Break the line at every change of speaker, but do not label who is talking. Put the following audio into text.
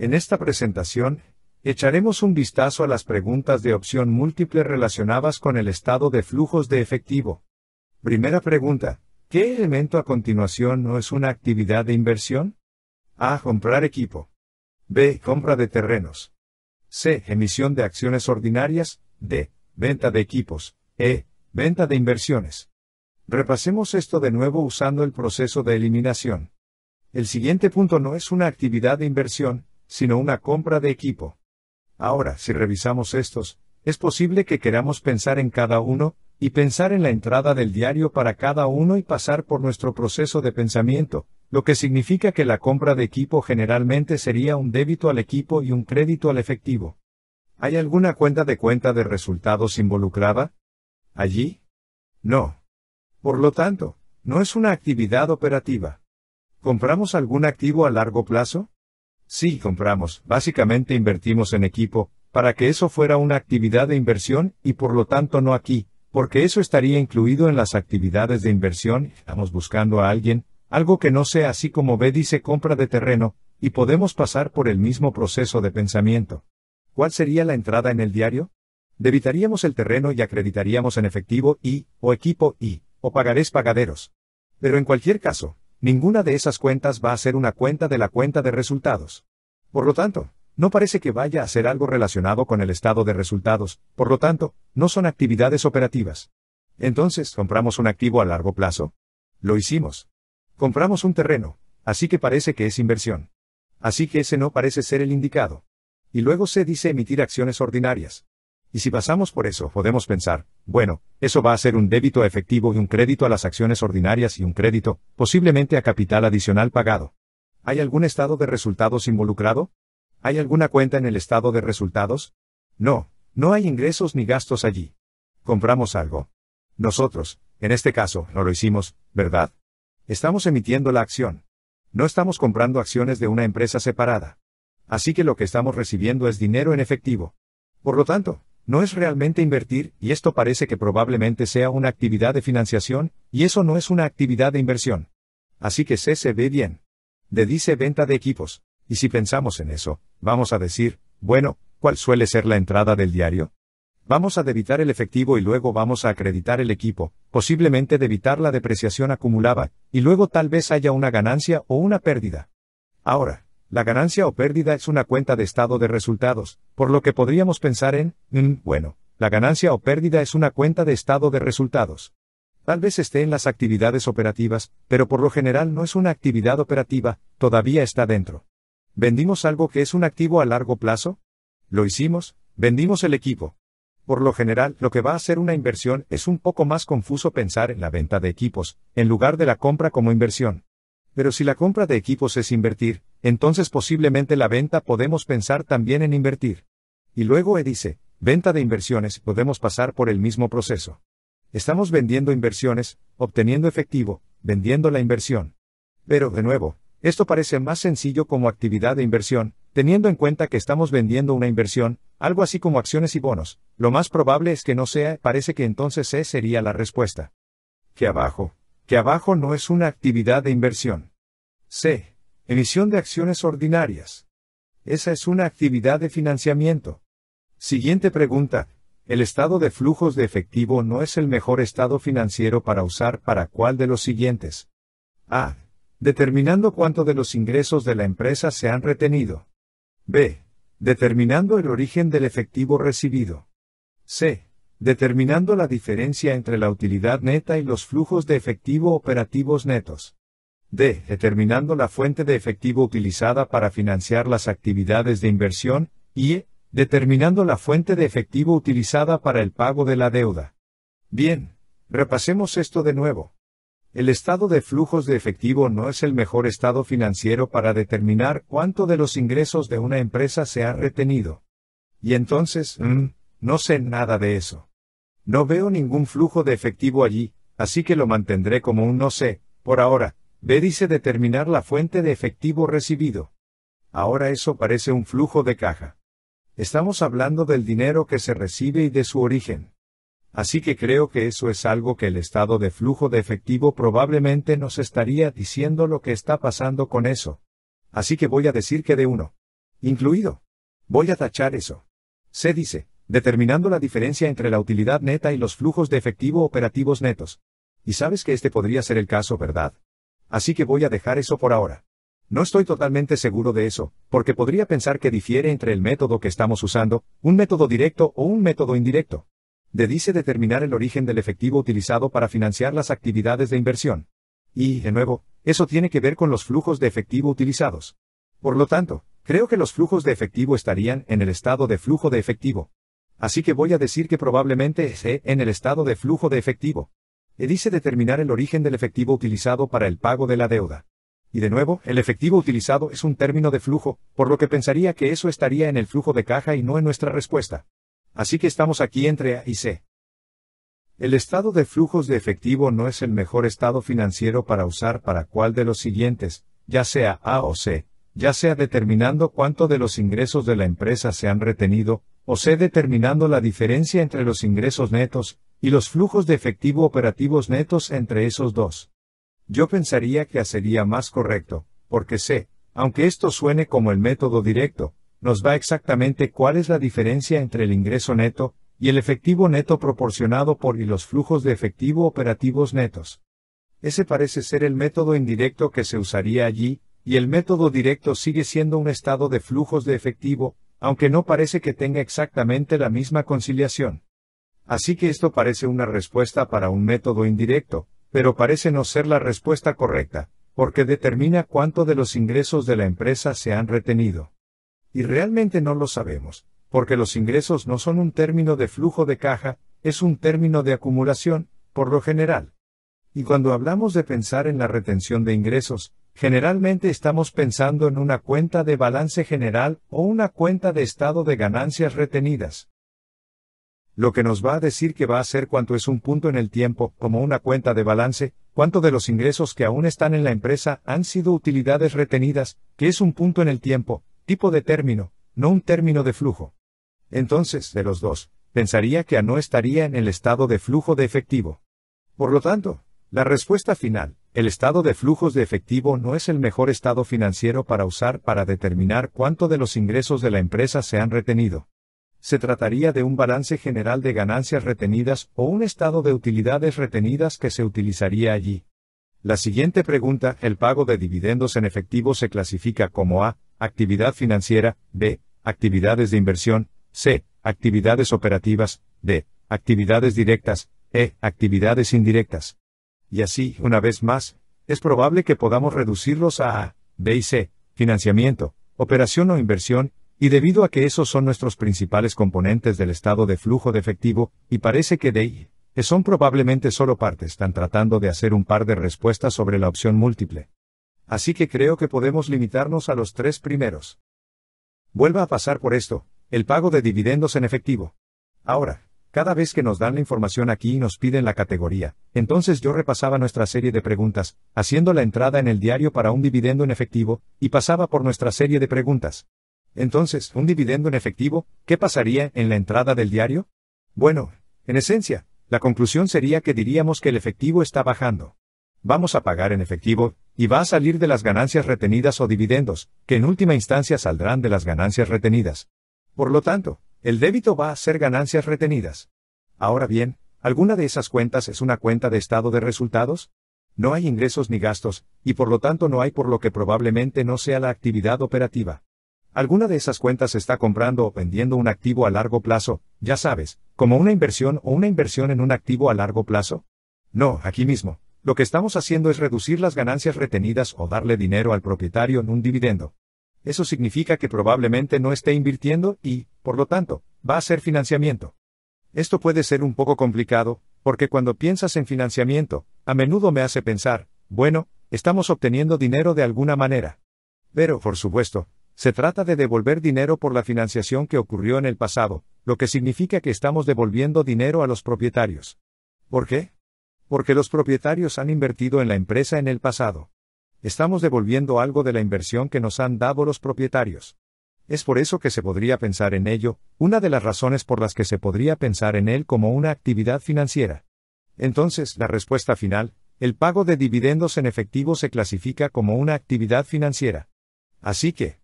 En esta presentación, echaremos un vistazo a las preguntas de opción múltiple relacionadas con el estado de flujos de efectivo. Primera pregunta, ¿qué elemento a continuación no es una actividad de inversión? A. Comprar equipo. B. Compra de terrenos. C. Emisión de acciones ordinarias. D. Venta de equipos. E. Venta de inversiones. Repasemos esto de nuevo usando el proceso de eliminación. El siguiente punto no es una actividad de inversión, sino una compra de equipo. Ahora, si revisamos estos, es posible que queramos pensar en cada uno, y pensar en la entrada del diario para cada uno y pasar por nuestro proceso de pensamiento, lo que significa que la compra de equipo generalmente sería un débito al equipo y un crédito al efectivo. ¿Hay alguna cuenta de cuenta de resultados involucrada? ¿Allí? No. Por lo tanto, no es una actividad operativa. ¿Compramos algún activo a largo plazo? Sí, compramos, básicamente invertimos en equipo, para que eso fuera una actividad de inversión y por lo tanto no aquí, porque eso estaría incluido en las actividades de inversión, estamos buscando a alguien, algo que no sea así como B dice compra de terreno, y podemos pasar por el mismo proceso de pensamiento. ¿Cuál sería la entrada en el diario? Debitaríamos el terreno y acreditaríamos en efectivo y, o equipo y, o pagarés pagaderos. Pero en cualquier caso, Ninguna de esas cuentas va a ser una cuenta de la cuenta de resultados. Por lo tanto, no parece que vaya a ser algo relacionado con el estado de resultados, por lo tanto, no son actividades operativas. Entonces, ¿compramos un activo a largo plazo? Lo hicimos. Compramos un terreno, así que parece que es inversión. Así que ese no parece ser el indicado. Y luego se dice emitir acciones ordinarias. Y si pasamos por eso, podemos pensar, bueno, eso va a ser un débito efectivo y un crédito a las acciones ordinarias y un crédito, posiblemente a capital adicional pagado. ¿Hay algún estado de resultados involucrado? ¿Hay alguna cuenta en el estado de resultados? No, no hay ingresos ni gastos allí. Compramos algo. Nosotros, en este caso, no lo hicimos, ¿verdad? Estamos emitiendo la acción. No estamos comprando acciones de una empresa separada. Así que lo que estamos recibiendo es dinero en efectivo. Por lo tanto, no es realmente invertir, y esto parece que probablemente sea una actividad de financiación, y eso no es una actividad de inversión. Así que C se ve bien. De dice venta de equipos. Y si pensamos en eso, vamos a decir, bueno, ¿cuál suele ser la entrada del diario? Vamos a debitar el efectivo y luego vamos a acreditar el equipo, posiblemente debitar la depreciación acumulada, y luego tal vez haya una ganancia o una pérdida. Ahora, la ganancia o pérdida es una cuenta de estado de resultados, por lo que podríamos pensar en, mm, bueno, la ganancia o pérdida es una cuenta de estado de resultados. Tal vez esté en las actividades operativas, pero por lo general no es una actividad operativa, todavía está dentro. ¿Vendimos algo que es un activo a largo plazo? Lo hicimos, vendimos el equipo. Por lo general, lo que va a ser una inversión es un poco más confuso pensar en la venta de equipos, en lugar de la compra como inversión. Pero si la compra de equipos es invertir, entonces posiblemente la venta podemos pensar también en invertir. Y luego E dice, venta de inversiones, podemos pasar por el mismo proceso. Estamos vendiendo inversiones, obteniendo efectivo, vendiendo la inversión. Pero, de nuevo, esto parece más sencillo como actividad de inversión, teniendo en cuenta que estamos vendiendo una inversión, algo así como acciones y bonos, lo más probable es que no sea, parece que entonces E sería la respuesta. Que abajo que abajo no es una actividad de inversión. C. Emisión de acciones ordinarias. Esa es una actividad de financiamiento. Siguiente pregunta. El estado de flujos de efectivo no es el mejor estado financiero para usar para cuál de los siguientes. A. Determinando cuánto de los ingresos de la empresa se han retenido. B. Determinando el origen del efectivo recibido. C determinando la diferencia entre la utilidad neta y los flujos de efectivo operativos netos. D. Determinando la fuente de efectivo utilizada para financiar las actividades de inversión. Y E. Determinando la fuente de efectivo utilizada para el pago de la deuda. Bien, repasemos esto de nuevo. El estado de flujos de efectivo no es el mejor estado financiero para determinar cuánto de los ingresos de una empresa se ha retenido. Y entonces, mm, no sé nada de eso. No veo ningún flujo de efectivo allí, así que lo mantendré como un no sé, por ahora. B dice determinar la fuente de efectivo recibido. Ahora eso parece un flujo de caja. Estamos hablando del dinero que se recibe y de su origen. Así que creo que eso es algo que el estado de flujo de efectivo probablemente nos estaría diciendo lo que está pasando con eso. Así que voy a decir que de uno. Incluido. Voy a tachar eso. Se dice, determinando la diferencia entre la utilidad neta y los flujos de efectivo operativos netos. Y sabes que este podría ser el caso, ¿verdad? Así que voy a dejar eso por ahora. No estoy totalmente seguro de eso, porque podría pensar que difiere entre el método que estamos usando, un método directo o un método indirecto. De dice determinar el origen del efectivo utilizado para financiar las actividades de inversión. Y, de nuevo, eso tiene que ver con los flujos de efectivo utilizados. Por lo tanto, creo que los flujos de efectivo estarían en el estado de flujo de efectivo. Así que voy a decir que probablemente E, en el estado de flujo de efectivo. E dice determinar el origen del efectivo utilizado para el pago de la deuda. Y de nuevo, el efectivo utilizado es un término de flujo, por lo que pensaría que eso estaría en el flujo de caja y no en nuestra respuesta. Así que estamos aquí entre A y C. El estado de flujos de efectivo no es el mejor estado financiero para usar para cuál de los siguientes, ya sea A o C, ya sea determinando cuánto de los ingresos de la empresa se han retenido, o C. Determinando la diferencia entre los ingresos netos y los flujos de efectivo operativos netos entre esos dos. Yo pensaría que sería más correcto, porque C, aunque esto suene como el método directo, nos va exactamente cuál es la diferencia entre el ingreso neto y el efectivo neto proporcionado por y los flujos de efectivo operativos netos. Ese parece ser el método indirecto que se usaría allí, y el método directo sigue siendo un estado de flujos de efectivo, aunque no parece que tenga exactamente la misma conciliación. Así que esto parece una respuesta para un método indirecto, pero parece no ser la respuesta correcta, porque determina cuánto de los ingresos de la empresa se han retenido. Y realmente no lo sabemos, porque los ingresos no son un término de flujo de caja, es un término de acumulación, por lo general. Y cuando hablamos de pensar en la retención de ingresos, Generalmente estamos pensando en una cuenta de balance general o una cuenta de estado de ganancias retenidas. Lo que nos va a decir que va a ser cuánto es un punto en el tiempo, como una cuenta de balance, cuánto de los ingresos que aún están en la empresa han sido utilidades retenidas, que es un punto en el tiempo, tipo de término, no un término de flujo. Entonces, de los dos, pensaría que A no estaría en el estado de flujo de efectivo. Por lo tanto, la respuesta final, el estado de flujos de efectivo no es el mejor estado financiero para usar para determinar cuánto de los ingresos de la empresa se han retenido. Se trataría de un balance general de ganancias retenidas o un estado de utilidades retenidas que se utilizaría allí. La siguiente pregunta, el pago de dividendos en efectivo se clasifica como A, actividad financiera, B, actividades de inversión, C, actividades operativas, D, actividades directas, E, actividades indirectas y así, una vez más, es probable que podamos reducirlos a A, B y C, financiamiento, operación o inversión, y debido a que esos son nuestros principales componentes del estado de flujo de efectivo, y parece que de y e son probablemente solo partes, están tratando de hacer un par de respuestas sobre la opción múltiple. Así que creo que podemos limitarnos a los tres primeros. Vuelva a pasar por esto, el pago de dividendos en efectivo. Ahora, cada vez que nos dan la información aquí y nos piden la categoría, entonces yo repasaba nuestra serie de preguntas, haciendo la entrada en el diario para un dividendo en efectivo, y pasaba por nuestra serie de preguntas. Entonces, ¿un dividendo en efectivo? ¿Qué pasaría en la entrada del diario? Bueno, en esencia, la conclusión sería que diríamos que el efectivo está bajando. Vamos a pagar en efectivo, y va a salir de las ganancias retenidas o dividendos, que en última instancia saldrán de las ganancias retenidas. Por lo tanto, el débito va a ser ganancias retenidas. Ahora bien, ¿alguna de esas cuentas es una cuenta de estado de resultados? No hay ingresos ni gastos, y por lo tanto no hay por lo que probablemente no sea la actividad operativa. Alguna de esas cuentas está comprando o vendiendo un activo a largo plazo, ya sabes, como una inversión o una inversión en un activo a largo plazo. No, aquí mismo, lo que estamos haciendo es reducir las ganancias retenidas o darle dinero al propietario en un dividendo. Eso significa que probablemente no esté invirtiendo y, por lo tanto, va a ser financiamiento. Esto puede ser un poco complicado, porque cuando piensas en financiamiento, a menudo me hace pensar, bueno, estamos obteniendo dinero de alguna manera. Pero, por supuesto, se trata de devolver dinero por la financiación que ocurrió en el pasado, lo que significa que estamos devolviendo dinero a los propietarios. ¿Por qué? Porque los propietarios han invertido en la empresa en el pasado. Estamos devolviendo algo de la inversión que nos han dado los propietarios. Es por eso que se podría pensar en ello, una de las razones por las que se podría pensar en él como una actividad financiera. Entonces, la respuesta final, el pago de dividendos en efectivo se clasifica como una actividad financiera. Así que,